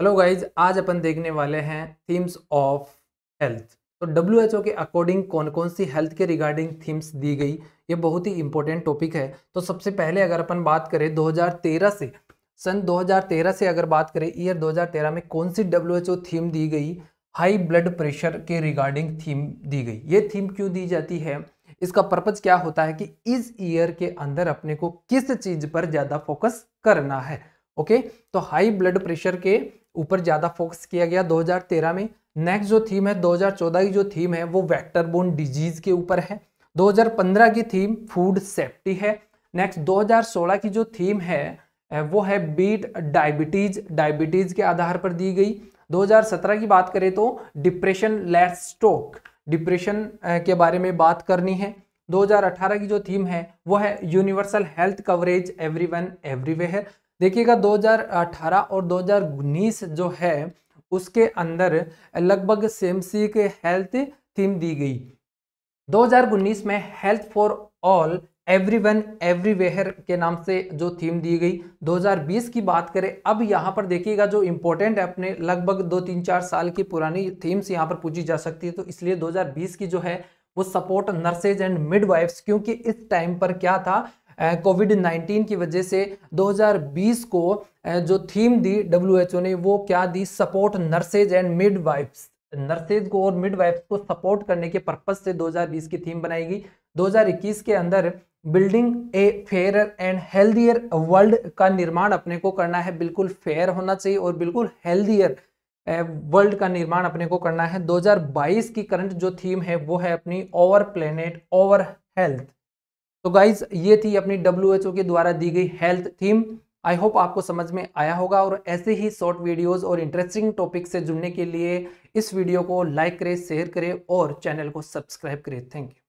hello guys आज अपन देखने वाले हैं थीम्स ऑफ हेल्थ तो डब्ल्यू एच ओ के अकॉर्डिंग कौन कौन सी हेल्थ के रिगार्डिंग थीम्स दी गई ये बहुत ही इंपॉर्टेंट टॉपिक है तो सबसे पहले अगर अपन बात करें 2013 से सन 2013 से अगर बात करें ईयर 2013 में कौन सी डब्ल्यू एच ओ थीम दी गई हाई ब्लड प्रेशर के रिगार्डिंग थीम दी गई ये थीम क्यों दी जाती है इसका पर्पज क्या होता है कि इस ईयर के अंदर अपने को किस चीज पर ज़्यादा फोकस करना है ओके तो हाई ब्लड प्रेशर के ऊपर ज़्यादा फोकस किया गया 2013 में नेक्स्ट जो थीम है 2014 की जो थीम है वो वेक्टर बोन डिजीज़ के ऊपर है 2015 की थीम फूड सेफ्टी है नेक्स्ट 2016 की जो थीम है वो है बीट डायबिटीज़ डायबिटीज़ के आधार पर दी गई 2017 की बात करें तो डिप्रेशन लेस स्ट्रोक डिप्रेशन के बारे में बात करनी है 2018 की जो थीम है वो है universal health coverage everyone everywhere देखिएगा 2018 और 2019 जो है उसके अंदर लगभग सेमसी के हेल्थ थीम दी गई 2019 में health for all everyone everywhere के नाम से जो थीम दी गई 2020 की बात करें अब यहाँ पर देखिएगा जो इम्पोर्टेंट है अपने लगभग दो तीन चार साल की पुरानी थीम्स यहाँ पर पूछी जा सकती है तो इसलिए 2020 की जो है वो सपोर्ट नर्सेज एंड मिडवाइफ्स क्योंकि इस टाइम पर क्या था कोविड नाइन्टीन की वजह से 2020 को जो थीम दी डब्ल्यू ने वो क्या दी support nurses and mid nurses को और मिड को सपोर्ट करने के पर्पज से 2020 की थीम बनाएगी 2021 के अंदर building a fair and healthier world का निर्माण अपने को करना है बिल्कुल फेयर होना चाहिए और बिल्कुल हेल्दियर वर्ल्ड का निर्माण अपने को करना है 2022 की करंट जो थीम है वो है अपनी ओवर प्लेनेट ओवर हेल्थ तो गाइज ये थी अपनी डब्ल्यू के द्वारा दी गई हेल्थ थीम आई होप आपको समझ में आया होगा और ऐसे ही शॉर्ट वीडियोस और इंटरेस्टिंग टॉपिक से जुड़ने के लिए इस वीडियो को लाइक करें शेयर करें और चैनल को सब्सक्राइब करें थैंक यू